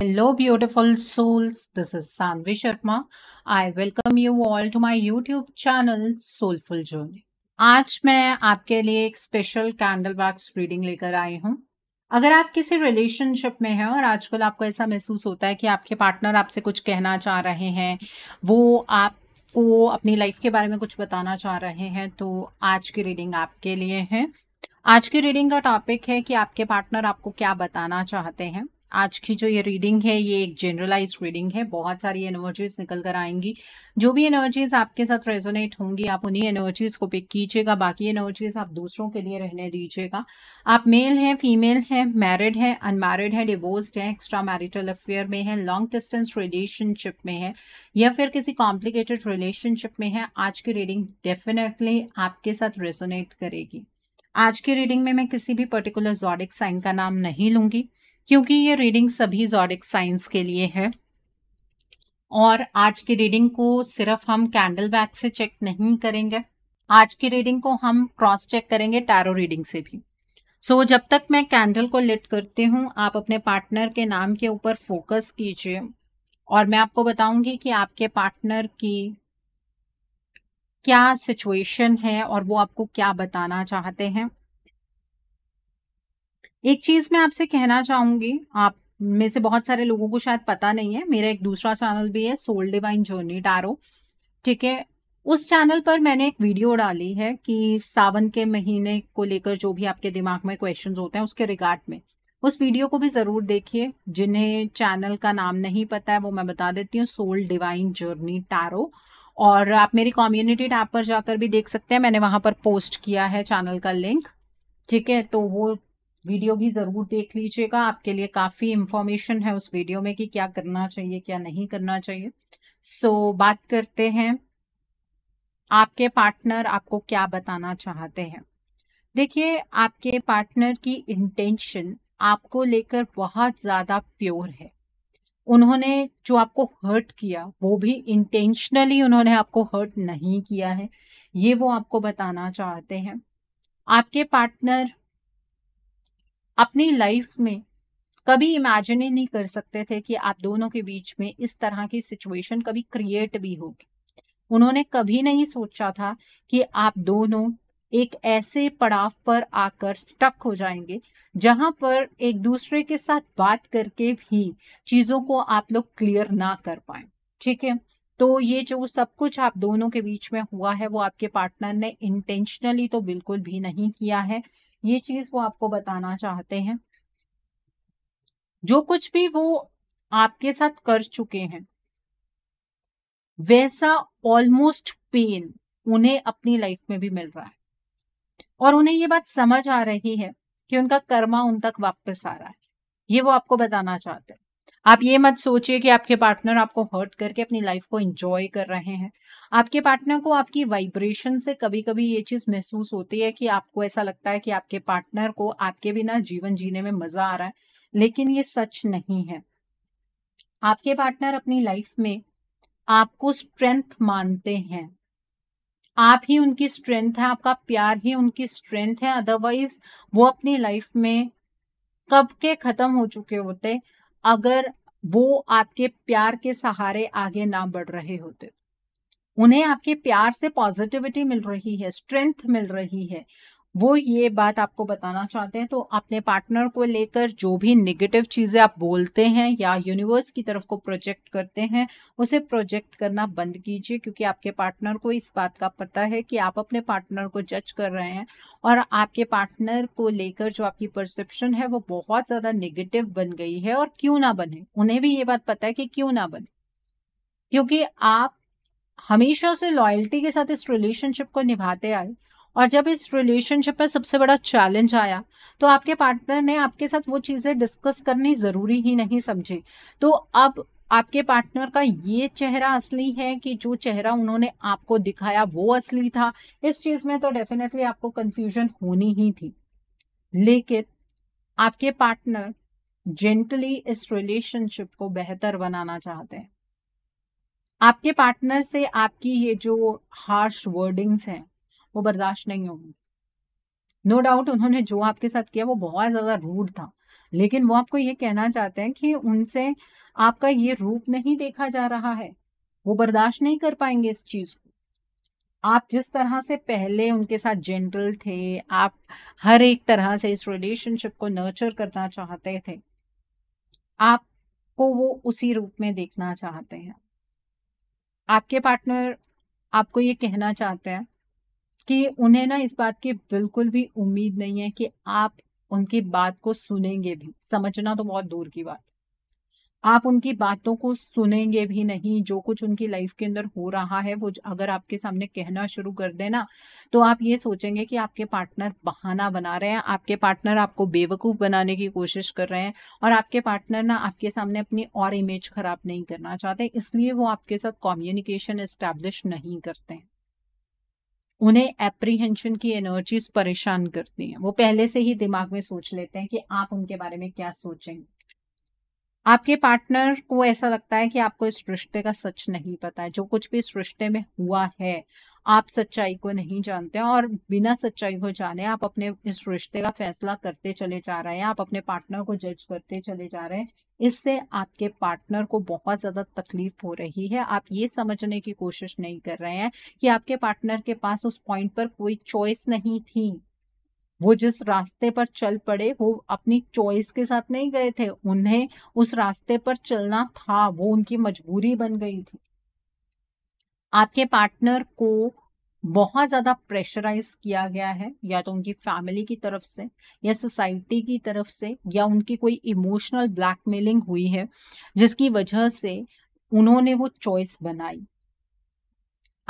Hello beautiful souls, this is Sanvi Sharma. I welcome you all to my YouTube channel Soulful Journey. आज मैं आपके लिए एक special candle wax reading लेकर आई हूँ अगर आप किसी रिलेशनशिप में हैं और आजकल आपको ऐसा महसूस होता है कि आपके पार्टनर आपसे कुछ कहना चाह रहे हैं वो आपको अपनी लाइफ के बारे में कुछ बताना चाह रहे हैं तो आज की रीडिंग आपके लिए है आज की रीडिंग का टॉपिक है कि आपके पार्टनर आपको क्या बताना चाहते हैं आज की जो ये रीडिंग है ये एक जनरलाइज रीडिंग है बहुत सारी एनर्जीज निकल कर आएंगी जो भी एनर्जीज आपके साथ रेजोनेट होंगी आप उन्हीं एनर्जीज को पिक कीजिएगा बाकी एनर्जीज आप दूसरों के लिए रहने दीजिएगा आप मेल हैं फीमेल हैं मैरिड हैं अनमैरिड हैं डिवोर्स्ड हैं एक्स्ट्रा मैरिटल अफेयर में हैं लॉन्ग डिस्टेंस रिलेशनशिप में है या फिर किसी कॉम्प्लिकेटेड रिलेशनशिप में है आज की रीडिंग डेफिनेटली आपके साथ रेजोनेट करेगी आज की रीडिंग में मैं किसी भी पर्टिकुलर जॉडिक साइन का नाम नहीं लूंगी क्योंकि ये रीडिंग सभी जॉडिक साइंस के लिए है और आज की रीडिंग को सिर्फ हम कैंडल बैग से चेक नहीं करेंगे आज की रीडिंग को हम क्रॉस चेक करेंगे टैरो रीडिंग से भी सो so, जब तक मैं कैंडल को लिट करती हूँ आप अपने पार्टनर के नाम के ऊपर फोकस कीजिए और मैं आपको बताऊंगी कि आपके पार्टनर की क्या सिचुएशन है और वो आपको क्या बताना चाहते हैं एक चीज मैं आपसे कहना चाहूंगी आप में से बहुत सारे लोगों को शायद पता नहीं है मेरा एक दूसरा चैनल भी है सोल डिवाइन जर्नी टारो ठीक है उस चैनल पर मैंने एक वीडियो डाली है कि सावन के महीने को लेकर जो भी आपके दिमाग में क्वेश्चन होते हैं उसके रिगार्ड में उस वीडियो को भी ज़रूर देखिए जिन्हें चैनल का नाम नहीं पता है वो मैं बता देती हूँ सोल डिवाइन जर्नी टारो और आप मेरी कम्युनिटी टैप पर जाकर भी देख सकते हैं मैंने वहाँ पर पोस्ट किया है चैनल का लिंक ठीक है तो वो वीडियो भी ज़रूर देख लीजिएगा आपके लिए काफ़ी इंफॉर्मेशन है उस वीडियो में कि क्या करना चाहिए क्या नहीं करना चाहिए सो so, बात करते हैं आपके पार्टनर आपको क्या बताना चाहते हैं देखिए आपके पार्टनर की इंटेंशन आपको लेकर बहुत ज़्यादा प्योर है उन्होंने जो आपको हर्ट किया वो भी इंटेंशनली उन्होंने आपको हर्ट नहीं किया है ये वो आपको बताना चाहते हैं आपके पार्टनर अपनी लाइफ में कभी इमेजिन ही नहीं कर सकते थे कि आप दोनों के बीच में इस तरह की सिचुएशन कभी क्रिएट भी होगी उन्होंने कभी नहीं सोचा था कि आप दोनों एक ऐसे पड़ाव पर आकर स्टक हो जाएंगे जहां पर एक दूसरे के साथ बात करके भी चीजों को आप लोग क्लियर ना कर पाए ठीक है तो ये जो सब कुछ आप दोनों के बीच में हुआ है वो आपके पार्टनर ने इंटेंशनली तो बिल्कुल भी नहीं किया है ये चीज वो आपको बताना चाहते हैं जो कुछ भी वो आपके साथ कर चुके हैं वैसा ऑलमोस्ट पेन उन्हें अपनी लाइफ में भी मिल रहा है और उन्हें ये बात समझ आ रही है कि उनका कर्मा उन तक वापस आ रहा है ये वो आपको बताना चाहते हैं आप ये मत सोचिए कि आपके पार्टनर आपको हर्ट करके अपनी लाइफ को इंजॉय कर रहे हैं आपके पार्टनर को आपकी वाइब्रेशन से कभी कभी ये चीज महसूस होती है कि आपको ऐसा लगता है कि आपके पार्टनर को आपके बिना जीवन जीने में मजा आ रहा है लेकिन ये सच नहीं है आपके पार्टनर अपनी लाइफ में आपको स्ट्रेंथ मानते हैं आप ही उनकी स्ट्रेंथ है आपका प्यार ही उनकी स्ट्रेंथ है अदरवाइज वो अपनी लाइफ में कब के खत्म हो चुके होते अगर वो आपके प्यार के सहारे आगे ना बढ़ रहे होते उन्हें आपके प्यार से पॉजिटिविटी मिल रही है स्ट्रेंथ मिल रही है वो ये बात आपको बताना चाहते हैं तो अपने पार्टनर को लेकर जो भी निगेटिव चीज़ें आप बोलते हैं या यूनिवर्स की तरफ को प्रोजेक्ट करते हैं उसे प्रोजेक्ट करना बंद कीजिए क्योंकि आपके पार्टनर को इस बात का पता है कि आप अपने पार्टनर को जज कर रहे हैं और आपके पार्टनर को लेकर जो आपकी परसेप्शन है वो बहुत ज़्यादा निगेटिव बन गई है और क्यों ना बने उन्हें भी ये बात पता है कि क्यों ना बने क्योंकि आप हमेशा से लॉयल्टी के साथ इस रिलेशनशिप को निभाते आए और जब इस रिलेशनशिप में सबसे बड़ा चैलेंज आया तो आपके पार्टनर ने आपके साथ वो चीज़ें डिस्कस करनी ज़रूरी ही नहीं समझी तो अब आपके पार्टनर का ये चेहरा असली है कि जो चेहरा उन्होंने आपको दिखाया वो असली था इस चीज़ में तो डेफिनेटली आपको कन्फ्यूजन होनी ही थी लेकिन आपके पार्टनर जेंटली इस रिलेशनशिप को बेहतर बनाना चाहते हैं आपके पार्टनर से आपकी ये जो हार्श वर्डिंग्स हैं वो बर्दाश्त नहीं होगी नो डाउट उन्होंने जो आपके साथ किया वो बहुत ज्यादा रूड था लेकिन वो आपको ये कहना चाहते हैं कि उनसे आपका ये रूप नहीं देखा जा रहा है वो बर्दाश्त नहीं कर पाएंगे इस चीज को आप जिस तरह से पहले उनके साथ जेंटल थे आप हर एक तरह से इस रिलेशनशिप को नर्चर करना चाहते थे आपको वो उसी रूप में देखना चाहते हैं आपके पार्टनर आपको ये कहना चाहते हैं कि उन्हें ना इस बात की बिल्कुल भी उम्मीद नहीं है कि आप उनकी बात को सुनेंगे भी समझना तो बहुत दूर की बात आप उनकी बातों को सुनेंगे भी नहीं जो कुछ उनकी लाइफ के अंदर हो रहा है वो अगर आपके सामने कहना शुरू कर देना तो आप ये सोचेंगे कि आपके पार्टनर बहाना बना रहे हैं आपके पार्टनर आपको बेवकूफ़ बनाने की कोशिश कर रहे हैं और आपके पार्टनर ना आपके सामने अपनी और इमेज खराब नहीं करना चाहते इसलिए वो आपके साथ कम्युनिकेशन इस्टेब्लिश नहीं करते हैं उन्हें एप्रीहेंशन की एनर्जीज परेशान करती हैं वो पहले से ही दिमाग में सोच लेते हैं कि आप उनके बारे में क्या सोचेंगे आपके पार्टनर को ऐसा लगता है कि आपको इस रिश्ते का सच नहीं पता है जो कुछ भी इस रिश्ते में हुआ है आप सच्चाई को नहीं जानते और बिना सच्चाई को जाने आप अपने इस रिश्ते का फैसला करते चले जा रहे हैं आप अपने पार्टनर को जज करते चले जा रहे हैं इससे आपके पार्टनर को बहुत ज़्यादा तकलीफ हो रही है आप ये समझने की कोशिश नहीं कर रहे हैं कि आपके पार्टनर के पास उस पॉइंट पर कोई चॉइस नहीं थी वो जिस रास्ते पर चल पड़े वो अपनी चॉइस के साथ नहीं गए थे उन्हें उस रास्ते पर चलना था वो उनकी मजबूरी बन गई थी आपके पार्टनर को बहुत ज़्यादा प्रेशराइज किया गया है या तो उनकी फैमिली की तरफ से या सोसाइटी की तरफ से या उनकी कोई इमोशनल ब्लैकमेलिंग हुई है जिसकी वजह से उन्होंने वो चॉइस बनाई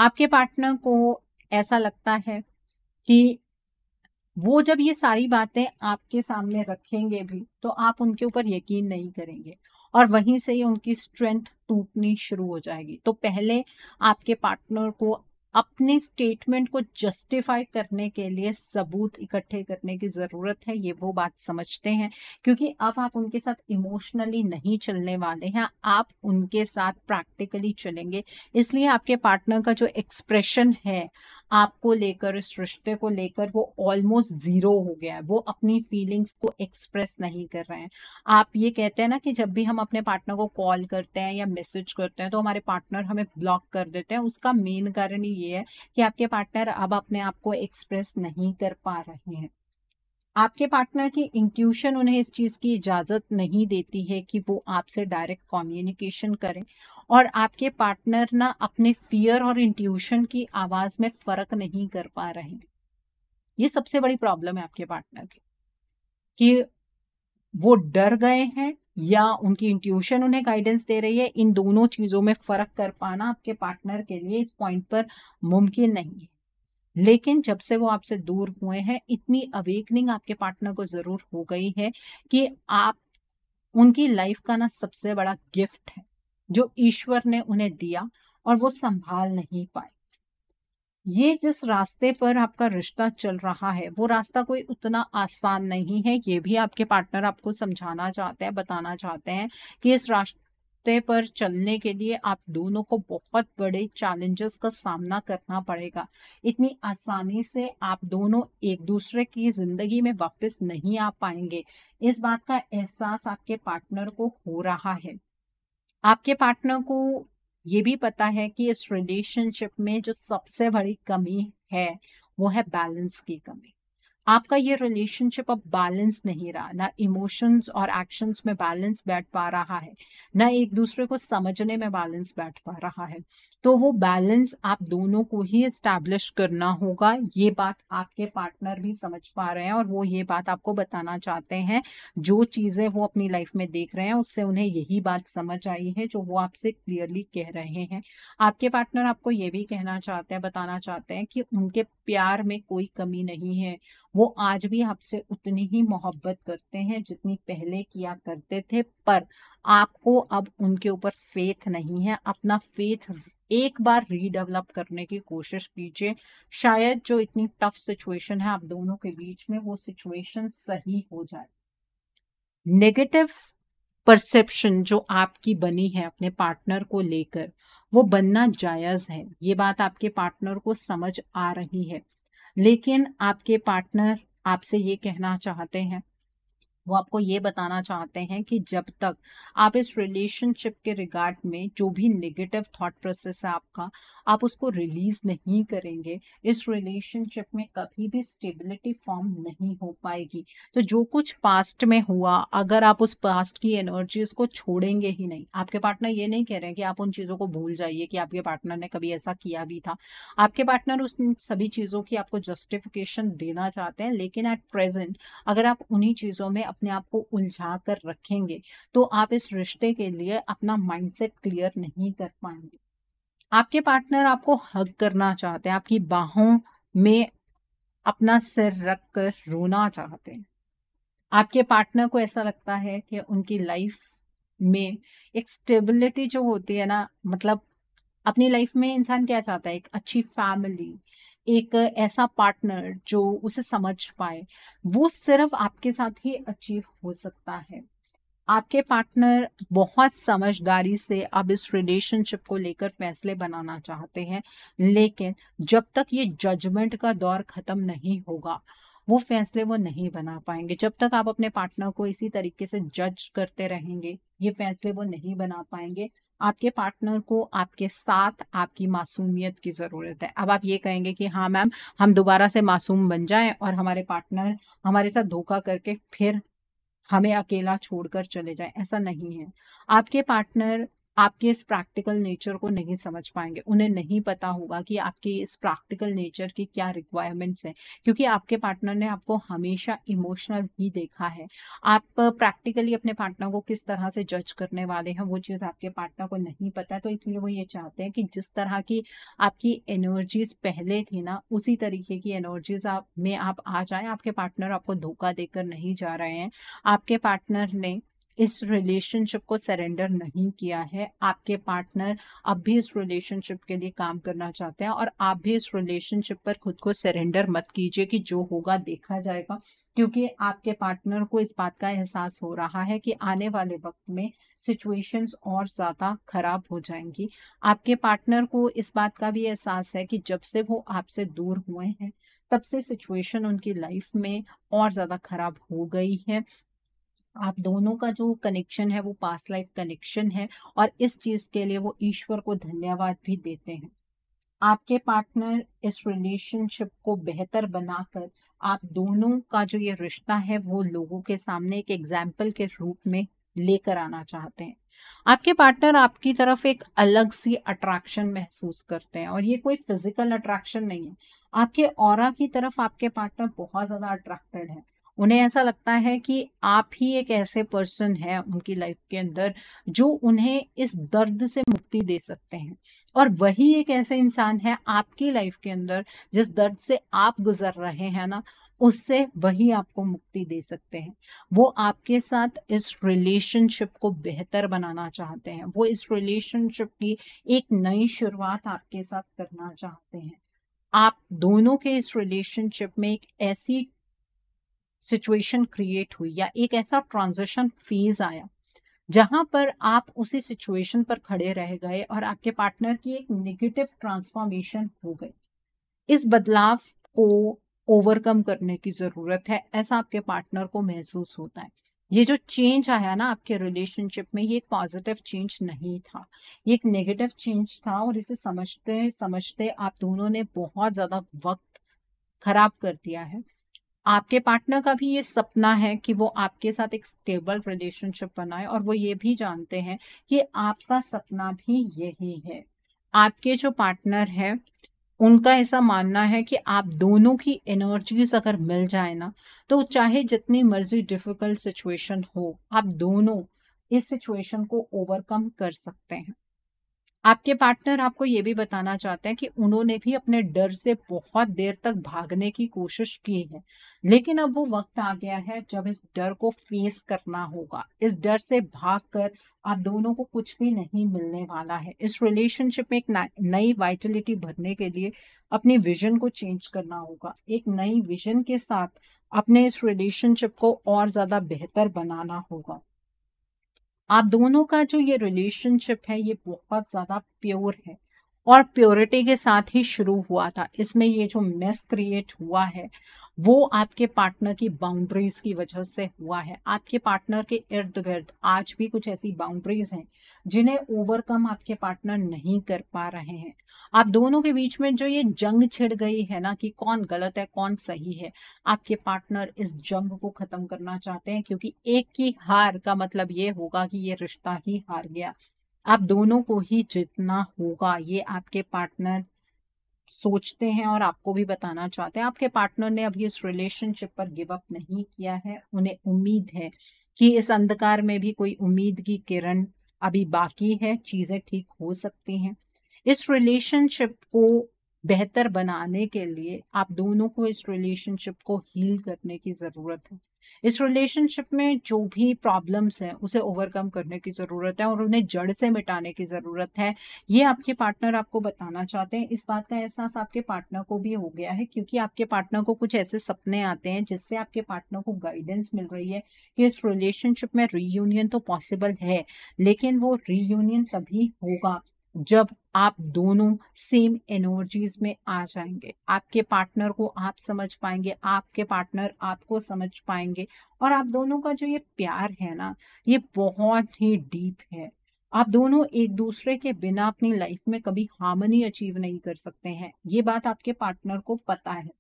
आपके पार्टनर को ऐसा लगता है कि वो जब ये सारी बातें आपके सामने रखेंगे भी तो आप उनके ऊपर यकीन नहीं करेंगे और वहीं से ही उनकी स्ट्रेंथ टूटनी शुरू हो जाएगी तो पहले आपके पार्टनर को अपने स्टेटमेंट को जस्टिफाई करने के लिए सबूत इकट्ठे करने की ज़रूरत है ये वो बात समझते हैं क्योंकि अब आप उनके साथ इमोशनली नहीं चलने वाले हैं आप उनके साथ प्रैक्टिकली चलेंगे इसलिए आपके पार्टनर का जो एक्सप्रेशन है आपको लेकर इस रिश्ते को लेकर वो ऑलमोस्ट जीरो हो गया है वो अपनी फीलिंग्स को एक्सप्रेस नहीं कर रहे हैं आप ये कहते हैं ना कि जब भी हम अपने पार्टनर को कॉल करते हैं या मैसेज करते हैं तो हमारे पार्टनर हमें ब्लॉक कर देते हैं उसका मेन कारण ये है कि आपके पार्टनर अब अपने आप को एक्सप्रेस नहीं कर पा रहे हैं आपके पार्टनर की इंट्यूशन उन्हें इस चीज़ की इजाज़त नहीं देती है कि वो आपसे डायरेक्ट कम्युनिकेशन करें और आपके पार्टनर ना अपने फियर और इंट्यूशन की आवाज़ में फ़र्क नहीं कर पा रहे हैं ये सबसे बड़ी प्रॉब्लम है आपके पार्टनर की कि वो डर गए हैं या उनकी इंट्यूशन उन्हें गाइडेंस दे रही है इन दोनों चीज़ों में फ़र्क कर पाना आपके पार्टनर के लिए इस पॉइंट पर मुमकिन नहीं है लेकिन जब से वो आपसे दूर हुए हैं इतनी अवेकनिंग आपके पार्टनर को जरूर हो गई है कि आप उनकी लाइफ का ना सबसे बड़ा गिफ्ट है जो ईश्वर ने उन्हें दिया और वो संभाल नहीं पाए ये जिस रास्ते पर आपका रिश्ता चल रहा है वो रास्ता कोई उतना आसान नहीं है ये भी आपके पार्टनर आपको समझाना चाहते हैं बताना चाहते हैं कि इस रास्ते पर चलने के लिए आप दोनों को बहुत बड़े चैलेंजेस का सामना करना पड़ेगा इतनी आसानी से आप दोनों एक दूसरे की जिंदगी में वापस नहीं आ पाएंगे इस बात का एहसास आपके पार्टनर को हो रहा है आपके पार्टनर को ये भी पता है कि इस रिलेशनशिप में जो सबसे बड़ी कमी है वो है बैलेंस की कमी आपका ये रिलेशनशिप अब बैलेंस नहीं रहा ना इमोशंस और एक्शंस में बैलेंस बैठ पा रहा है ना एक दूसरे को समझने में बैलेंस बैठ पा रहा है तो वो बैलेंस आप दोनों को ही इस्टेब्लिश करना होगा ये बात आपके पार्टनर भी समझ पा रहे हैं और वो ये बात आपको बताना चाहते हैं जो चीज़ें वो अपनी लाइफ में देख रहे हैं उससे उन्हें यही बात समझ आई है जो वो आपसे क्लियरली कह रहे हैं आपके पार्टनर आपको ये भी कहना चाहते हैं बताना चाहते हैं कि उनके प्यार में कोई कमी नहीं है वो आज भी आपसे उतनी ही मोहब्बत करते हैं जितनी पहले किया करते थे पर आपको अब उनके ऊपर फेथ नहीं है अपना फेथ एक बार रीडेवलप करने की कोशिश कीजिए शायद जो इतनी टफ सिचुएशन है आप दोनों के बीच में वो सिचुएशन सही हो जाए नेगेटिव परसेप्शन जो आपकी बनी है अपने पार्टनर को लेकर वो बनना जायज़ है ये बात आपके पार्टनर को समझ आ रही है लेकिन आपके पार्टनर आपसे ये कहना चाहते हैं वो आपको ये बताना चाहते हैं कि जब तक आप इस रिलेशनशिप के रिगार्ड में जो भी नेगेटिव थॉट प्रोसेस है आपका आप उसको रिलीज नहीं करेंगे इस रिलेशनशिप में कभी भी स्टेबिलिटी फॉर्म नहीं हो पाएगी तो जो कुछ पास्ट में हुआ अगर आप उस पास्ट की एनर्जीज को छोड़ेंगे ही नहीं आपके पार्टनर ये नहीं कह रहे हैं कि आप उन चीज़ों को भूल जाइए कि आपके पार्टनर ने कभी ऐसा किया भी था आपके पार्टनर उस सभी चीज़ों की आपको जस्टिफिकेशन देना चाहते हैं लेकिन एट प्रेजेंट अगर आप उन्हीं चीज़ों में अपने आप को उलझा कर रखेंगे तो आप इस रिश्ते के लिए अपना माइंडसेट क्लियर नहीं कर पाएंगे आपके पार्टनर आपको हग करना चाहते हैं आपकी बाहों में अपना सिर रख कर रोना चाहते हैं आपके पार्टनर को ऐसा लगता है कि उनकी लाइफ में एक स्टेबिलिटी जो होती है ना मतलब अपनी लाइफ में इंसान क्या चाहता है एक अच्छी फैमिली एक ऐसा पार्टनर जो उसे समझ पाए वो सिर्फ आपके साथ ही अचीव हो सकता है आपके पार्टनर बहुत समझदारी से अब इस रिलेशनशिप को लेकर फैसले बनाना चाहते हैं लेकिन जब तक ये जजमेंट का दौर ख़त्म नहीं होगा वो फैसले वो नहीं बना पाएंगे जब तक आप अपने पार्टनर को इसी तरीके से जज करते रहेंगे ये फैसले वो नहीं बना पाएंगे आपके पार्टनर को आपके साथ आपकी मासूमियत की ज़रूरत है अब आप ये कहेंगे कि हाँ मैम हम दोबारा से मासूम बन जाएं और हमारे पार्टनर हमारे साथ धोखा करके फिर हमें अकेला छोड़कर चले जाए ऐसा नहीं है आपके पार्टनर आपके इस प्रैक्टिकल नेचर को नहीं समझ पाएंगे उन्हें नहीं पता होगा कि आपके इस प्रैक्टिकल नेचर की क्या रिक्वायरमेंट्स हैं क्योंकि आपके पार्टनर ने आपको हमेशा इमोशनल ही देखा है आप प्रैक्टिकली अपने पार्टनर को किस तरह से जज करने वाले हैं वो चीज़ आपके पार्टनर को नहीं पता है तो इसलिए वो ये चाहते हैं कि जिस तरह की आपकी एनर्जीज पहले थी ना उसी तरीके की एनर्जीज आप में आप आ जाए आपके पार्टनर आपको धोखा देकर नहीं जा रहे हैं आपके पार्टनर ने इस रिलेशनशिप को सरेंडर नहीं किया है आपके पार्टनर अब भी इस रिलेशनशिप के लिए काम करना चाहते हैं और आप भी इस रिलेशनशिप पर खुद को सरेंडर मत कीजिए कि जो होगा देखा जाएगा क्योंकि आपके पार्टनर को इस बात का एहसास हो रहा है कि आने वाले वक्त में सिचुएशंस और ज़्यादा खराब हो जाएंगी आपके पार्टनर को इस बात का भी एहसास है कि जब से वो आपसे दूर हुए हैं तब से सिचुएशन उनकी लाइफ में और ज़्यादा खराब हो गई है आप दोनों का जो कनेक्शन है वो पास लाइफ कनेक्शन है और इस चीज के लिए वो ईश्वर को धन्यवाद भी देते हैं आपके पार्टनर इस रिलेशनशिप को बेहतर बनाकर आप दोनों का जो ये रिश्ता है वो लोगों के सामने एक एग्जाम्पल के रूप में लेकर आना चाहते हैं आपके पार्टनर आपकी तरफ एक अलग सी अट्रैक्शन महसूस करते हैं और ये कोई फिजिकल अट्रैक्शन नहीं है आपके और की तरफ आपके पार्टनर बहुत ज़्यादा अट्रैक्टेड है उन्हें ऐसा लगता है कि आप ही एक ऐसे पर्सन हैं उनकी लाइफ के अंदर जो उन्हें इस दर्द से मुक्ति दे सकते हैं और वही एक ऐसे इंसान है आपकी लाइफ के अंदर जिस दर्द से आप गुजर रहे हैं ना उससे वही आपको मुक्ति दे सकते हैं वो आपके साथ इस रिलेशनशिप को बेहतर बनाना चाहते हैं वो इस रिलेशनशिप की एक नई शुरुआत आपके साथ करना चाहते हैं आप दोनों के इस रिलेशनशिप में एक ऐसी सिचुएशन क्रिएट हुई या एक ऐसा ट्रांजिशन फेज आया जहां पर आप उसी सिचुएशन पर खड़े रह गए और आपके पार्टनर की एक नेगेटिव ट्रांसफॉर्मेशन हो गई इस बदलाव को ओवरकम करने की ज़रूरत है ऐसा आपके पार्टनर को महसूस होता है ये जो चेंज आया ना आपके रिलेशनशिप में ये एक पॉजिटिव चेंज नहीं था ये एक नेगेटिव चेंज था और इसे समझते समझते आप दोनों ने बहुत ज़्यादा वक्त खराब कर दिया है आपके पार्टनर का भी ये सपना है कि वो आपके साथ एक स्टेबल रिलेशनशिप बनाए और वो ये भी जानते हैं कि आपका सपना भी यही है आपके जो पार्टनर है उनका ऐसा मानना है कि आप दोनों की एनर्जीज अगर मिल जाए ना तो चाहे जितनी मर्जी डिफिकल्ट सिचुएशन हो आप दोनों इस सिचुएशन को ओवरकम कर सकते हैं आपके पार्टनर आपको ये भी बताना चाहते हैं कि उन्होंने भी अपने डर से बहुत देर तक भागने की कोशिश की है लेकिन अब वो वक्त आ गया है जब इस डर को फेस करना होगा इस डर से भागकर आप दोनों को कुछ भी नहीं मिलने वाला है इस रिलेशनशिप में एक नई वाइटलिटी भरने के लिए अपनी विजन को चेंज करना होगा एक नई विजन के साथ अपने इस रिलेशनशिप को और ज्यादा बेहतर बनाना होगा आप दोनों का जो ये रिलेशनशिप है ये बहुत ज़्यादा प्योर है और प्योरिटी के साथ ही शुरू हुआ था इसमें ये जो मेस क्रिएट हुआ है वो आपके पार्टनर की बाउंड्रीज की वजह से हुआ है आपके पार्टनर के इर्द गिर्द आज भी कुछ ऐसी बाउंड्रीज हैं जिन्हें ओवरकम आपके पार्टनर नहीं कर पा रहे हैं आप दोनों के बीच में जो ये जंग छिड़ गई है ना कि कौन गलत है कौन सही है आपके पार्टनर इस जंग को खत्म करना चाहते हैं क्योंकि एक की हार का मतलब ये होगा कि ये रिश्ता ही हार गया आप दोनों को ही जितना होगा ये आपके पार्टनर सोचते हैं और आपको भी बताना चाहते हैं आपके पार्टनर ने अभी इस रिलेशनशिप पर गिव अप नहीं किया है उन्हें उम्मीद है कि इस अंधकार में भी कोई उम्मीद की किरण अभी बाकी है चीज़ें ठीक हो सकती हैं इस रिलेशनशिप को बेहतर बनाने के लिए आप दोनों को इस रिलेशनशिप को हील करने की ज़रूरत है इस रिलेशनशिप में जो भी प्रॉब्लम्स हैं उसे ओवरकम करने की ज़रूरत है और उन्हें जड़ से मिटाने की ज़रूरत है ये आपके पार्टनर आपको बताना चाहते हैं इस बात का एहसास आपके पार्टनर को भी हो गया है क्योंकि आपके पार्टनर को कुछ ऐसे सपने आते हैं जिससे आपके पार्टनर को गाइडेंस मिल रही है कि इस रिलेशनशिप में रीयूनियन तो पॉसिबल है लेकिन वो रीयूनियन तभी होगा जब आप दोनों सेम एनर्जीज में आ जाएंगे आपके पार्टनर को आप समझ पाएंगे आपके पार्टनर आपको समझ पाएंगे और आप दोनों का जो ये प्यार है ना ये बहुत ही डीप है आप दोनों एक दूसरे के बिना अपनी लाइफ में कभी हार्मनी अचीव नहीं कर सकते हैं ये बात आपके पार्टनर को पता है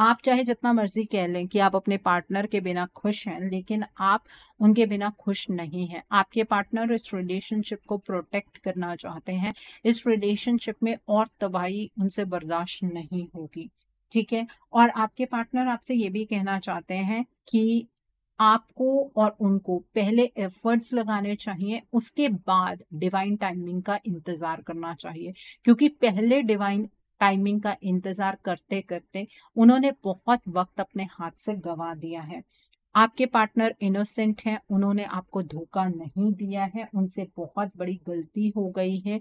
आप चाहे जितना मर्जी कह लें कि आप अपने पार्टनर के बिना खुश हैं लेकिन आप उनके बिना खुश नहीं हैं आपके पार्टनर इस रिलेशनशिप को प्रोटेक्ट करना चाहते हैं इस रिलेशनशिप में और तबाही उनसे बर्दाश्त नहीं होगी ठीक है और आपके पार्टनर आपसे ये भी कहना चाहते हैं कि आपको और उनको पहले एफर्ट्स लगाने चाहिए उसके बाद डिवाइन टाइमिंग का इंतजार करना चाहिए क्योंकि पहले डिवाइन टाइमिंग का इंतज़ार करते करते उन्होंने बहुत वक्त अपने हाथ से गंवा दिया है आपके पार्टनर इनोसेंट हैं उन्होंने आपको धोखा नहीं दिया है उनसे बहुत बड़ी गलती हो गई है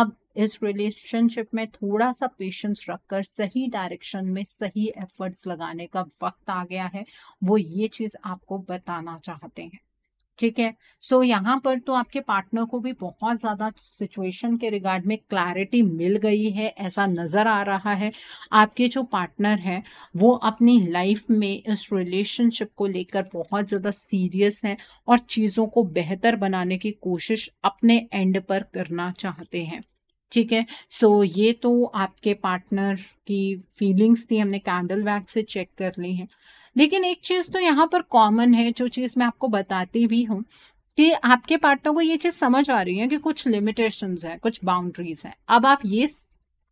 अब इस रिलेशनशिप में थोड़ा सा पेशेंस रखकर सही डायरेक्शन में सही एफर्ट्स लगाने का वक्त आ गया है वो ये चीज़ आपको बताना चाहते हैं ठीक है सो so, यहाँ पर तो आपके पार्टनर को भी बहुत ज़्यादा सिचुएशन के रिगार्ड में क्लैरिटी मिल गई है ऐसा नज़र आ रहा है आपके जो पार्टनर हैं वो अपनी लाइफ में इस रिलेशनशिप को लेकर बहुत ज़्यादा सीरियस हैं और चीज़ों को बेहतर बनाने की कोशिश अपने एंड पर करना चाहते हैं ठीक है सो so, ये तो आपके पार्टनर की फीलिंग्स थी हमने कैंडल वैक्स से चेक कर ली है लेकिन एक चीज़ तो यहाँ पर कॉमन है जो चीज़ मैं आपको बताती भी हूँ कि आपके पार्टनर को ये चीज़ समझ आ रही है कि कुछ लिमिटेशंस है कुछ बाउंड्रीज है अब आप ये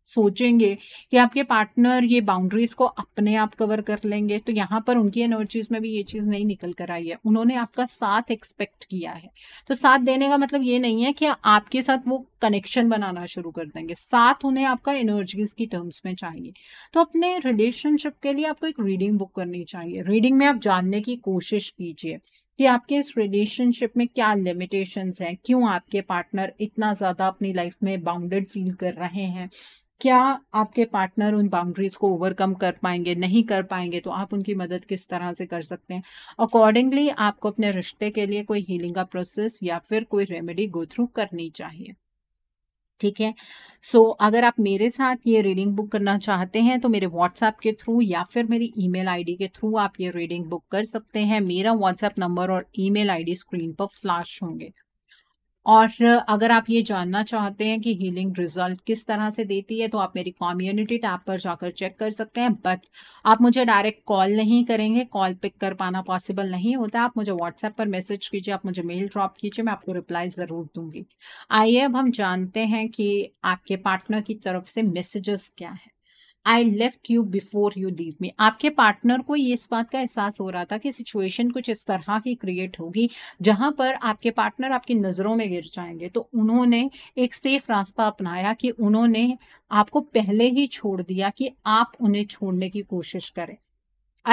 सोचेंगे कि आपके पार्टनर ये बाउंड्रीज को अपने आप कवर कर लेंगे तो यहाँ पर उनकी एनर्जीज में भी ये चीज नहीं निकल कर आई है उन्होंने आपका साथ एक्सपेक्ट किया है तो साथ देने का मतलब ये नहीं है कि आपके साथ वो कनेक्शन बनाना शुरू कर देंगे साथ उन्हें आपका एनर्जीज की टर्म्स में चाहिए तो अपने रिलेशनशिप के लिए आपको एक रीडिंग बुक करनी चाहिए रीडिंग में आप जानने की कोशिश कीजिए कि आपके इस रिलेशनशिप में क्या लिमिटेशंस हैं क्यों आपके पार्टनर इतना ज़्यादा अपनी लाइफ में बाउंडेड फील कर रहे हैं क्या आपके पार्टनर उन बाउंड्रीज को ओवरकम कर पाएंगे नहीं कर पाएंगे तो आप उनकी मदद किस तरह से कर सकते हैं अकॉर्डिंगली आपको अपने रिश्ते के लिए कोई हीलिंग का प्रोसेस या फिर कोई रेमेडी गो थ्रू करनी चाहिए ठीक है सो so, अगर आप मेरे साथ ये रीडिंग बुक करना चाहते हैं तो मेरे व्हाट्सएप के थ्रू या फिर मेरी ईमेल आईडी के थ्रू आप ये रीडिंग बुक कर सकते हैं मेरा व्हाट्सएप नंबर और ईमेल आईडी स्क्रीन पर फ्लैश होंगे और अगर आप ये जानना चाहते हैं कि हीलिंग रिजल्ट किस तरह से देती है तो आप मेरी कम्युनिटी टैब पर जाकर चेक कर सकते हैं बट आप मुझे डायरेक्ट कॉल नहीं करेंगे कॉल पिक कर पाना पॉसिबल नहीं होता आप मुझे व्हाट्सएप पर मैसेज कीजिए आप मुझे मेल ड्रॉप कीजिए मैं आपको रिप्लाई ज़रूर दूंगी आइए अब हम जानते हैं कि आपके पार्टनर की तरफ से मैसेजेस क्या है I left you before you leave me आपके पार्टनर को ये इस बात का एहसास हो रहा था कि सिचुएशन कुछ इस तरह की क्रिएट होगी जहां पर आपके पार्टनर आपकी नज़रों में गिर जाएंगे तो उन्होंने एक सेफ रास्ता अपनाया कि उन्होंने आपको पहले ही छोड़ दिया कि आप उन्हें छोड़ने की कोशिश करें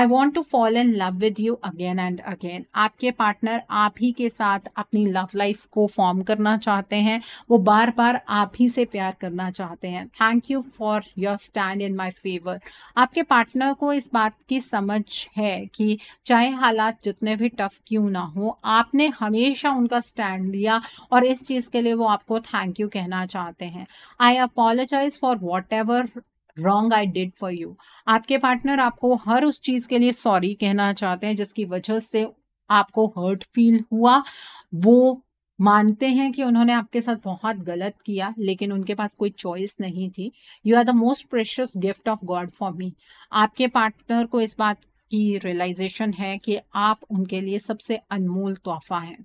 I want to fall in love with you again and again आपके पार्टनर आप ही के साथ अपनी लव लाइफ को फॉर्म करना चाहते हैं वो बार बार आप ही से प्यार करना चाहते हैं thank you for your stand in my favour आपके पार्टनर को इस बात की समझ है कि चाहे हालात जितने भी टफ क्यों ना हो आपने हमेशा उनका स्टैंड लिया और इस चीज़ के लिए वो आपको थैंक यू कहना चाहते हैं I apologise for whatever wrong I did for you आपके पार्टनर आपको हर उस चीज के लिए सॉरी कहना चाहते हैं जिसकी वजह से आपको हर्ट फील हुआ वो मानते हैं कि उन्होंने आपके साथ बहुत गलत किया लेकिन उनके पास कोई चॉइस नहीं थी you are the most precious gift of God for me आपके पार्टनर को इस बात की रियलाइजेशन है कि आप उनके लिए सबसे अनमोल तोहफा हैं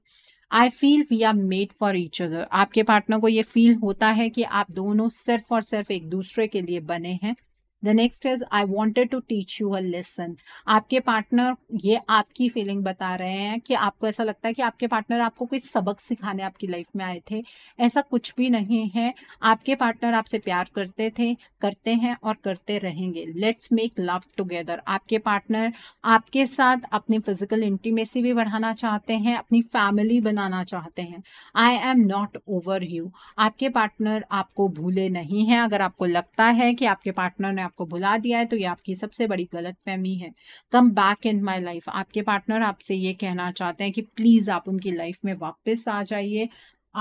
I feel we are made for each other आपके पार्टनर को ये फील होता है कि आप दोनों सिर्फ और सिर्फ एक दूसरे के लिए बने हैं the next is I wanted to teach you a lesson आपके पार्टनर ये आपकी फीलिंग बता रहे हैं कि आपको ऐसा लगता है कि आपके पार्टनर आपको कोई सबक सिखाने आपकी लाइफ में आए थे ऐसा कुछ भी नहीं है आपके पार्टनर आपसे प्यार करते थे करते हैं और करते रहेंगे लेट्स मेक लव टुगेदर आपके पार्टनर आपके साथ अपनी फिजिकल इंटीमेसी भी बढ़ाना चाहते हैं अपनी फैमिली बनाना चाहते हैं I am not over you आपके पार्टनर आपको भूले नहीं हैं अगर आपको लगता है कि आपके पार्टनर ने आपको बुला दिया है तो ये आपकी सबसे बड़ी गलत फहमी है come back in my life आपके पार्टनर आपसे ये कहना चाहते हैं कि प्लीज़ आप उनकी लाइफ में वापस आ जाइए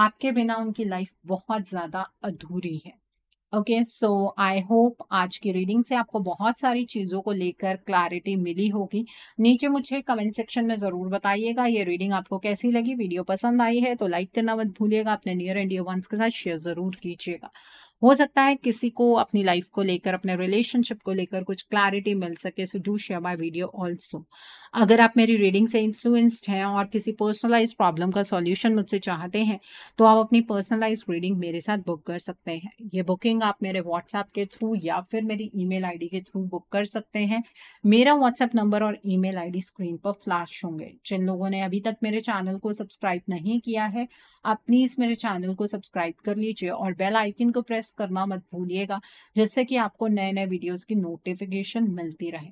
आपके बिना उनकी लाइफ बहुत ज़्यादा अधूरी है ओके सो आई होप आज की रीडिंग से आपको बहुत सारी चीज़ों को लेकर क्लैरिटी मिली होगी नीचे मुझे कमेंट सेक्शन में ज़रूर बताइएगा ये रीडिंग आपको कैसी लगी वीडियो पसंद आई है तो लाइक करना मत भूलिएगा अपने नियर एंड डियर वंस के साथ शेयर ज़रूर कीजिएगा हो सकता है किसी को अपनी लाइफ को लेकर अपने रिलेशनशिप को लेकर कुछ क्लैरिटी मिल सके so do share my video also अगर आप मेरी रीडिंग से इन्फ्लुएंस्ड हैं और किसी पर्सनलाइज प्रॉब्लम का सॉल्यूशन मुझसे चाहते हैं तो आप अपनी पर्सनलाइज रीडिंग मेरे साथ बुक कर सकते हैं ये बुकिंग आप मेरे व्हाट्सएप के थ्रू या फिर मेरी ई मेल के थ्रू बुक कर सकते हैं मेरा व्हाट्सएप नंबर और ई मेल स्क्रीन पर फ्लैश होंगे जिन लोगों ने अभी तक मेरे चैनल को सब्सक्राइब नहीं किया है आप प्लीज़ मेरे चैनल को सब्सक्राइब कर लीजिए और बेल आइकिन को प्रेस प्रेस करना मत भूलिएगा जिससे कि आपको नए नए वीडियोस की नोटिफिकेशन मिलती रहे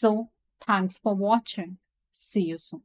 so thanks for watching see you soon